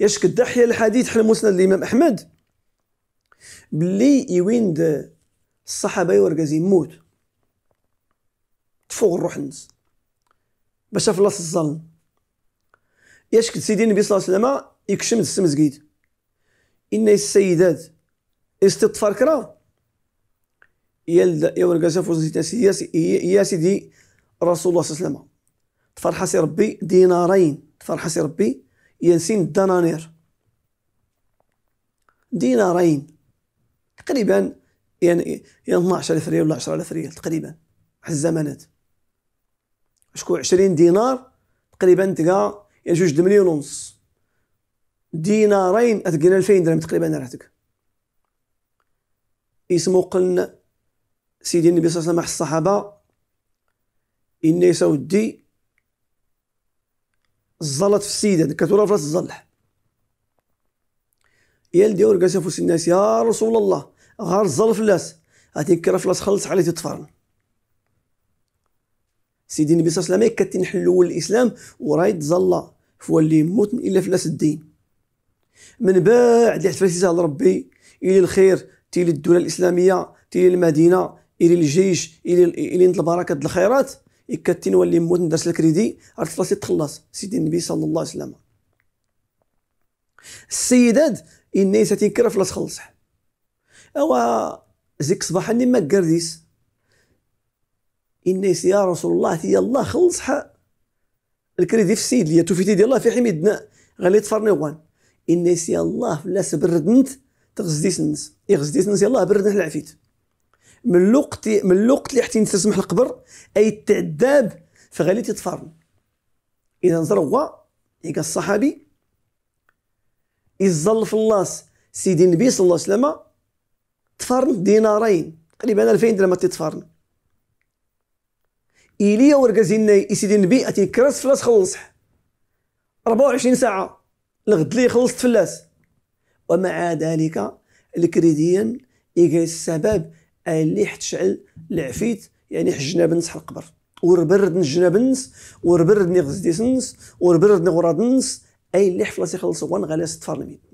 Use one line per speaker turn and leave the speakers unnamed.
يشكد كدحيا الحديث حنا مسند الامام احمد بلي يويند الصحابه يورقاز يموت تفوق الروح الناس باش افلاص الظلم ياش سيدي النبي صلى الله عليه وسلم يكشم السمزقيد ان السيدات استطفار كرا يلد يا سيدي يا سيدي رسول الله صلى الله عليه وسلم تفرحسي ربي دينارين تفرحسي ربي ينسين الدنانير دينارين تقريبا يعني 12000 يعني ريال ولا 10000 ريال تقريبا واحد الزمانات شكون 20 دينار تقريبا تلقى يعني جوج مليون ونص دينارين تلقى 2000 درهم تقريبا راتك اسمو قلنا سيدي النبي صلى الله عليه وسلم الصحابه الناس ودي الزلط في السيده كتورا في راس الزلح يا يلدي ورقاس فوس الناس يا رسول الله غار الزل الناس هاتي كرا راس خلص عليه تطفرن سيدي النبي صلى الله عليه وسلم كتين حلول الاسلام وراي يتزلى فوا اللي يموت الا في ناس الدين من بعد اللي احتفل على ربي الى الخير تيلي الدوله الاسلاميه تيلي المدينه الى الجيش الى الى البركه الخيرات يكتين ولي موت ندرس الكريدي عرفت راسي تخلص سيدي النبي صلى الله عليه وسلم السيدات إني في راس خلصح أوا زيك صباحا اني ما كرديس إني يا رسول الله تي الله خلصح الكريدي في السيد ليا توفيتي ديال الله في حميدنا غالي تفرني وان إني يا الله فلا سبردنت تغزديس الناس يغزديس الناس يلاه بردنا العفيت من الوقت من الوقت اللي حتى تسمح القبر اي التعذاب فغالي تتفارن اذا نظر هو يلقى الصحابي يظل في اللاس سيدي النبي صلى الله عليه وسلم تفرن دينارين تقريبا 2000 درهم تتفرن إليا ورقازين سيدي النبي أتي كراس فلاس خلص 24 ساعة الغد لي خلصت فلاس ومع ذلك الكريديان يجي السبب اللي حتشعل العفيت يعني حجنا بنس حق القبر وربرد نجنا بنس وربرد نغز ديسنس وربرد نغراد نس اي اللي حفلة يخلص وان غلاس تفرنمين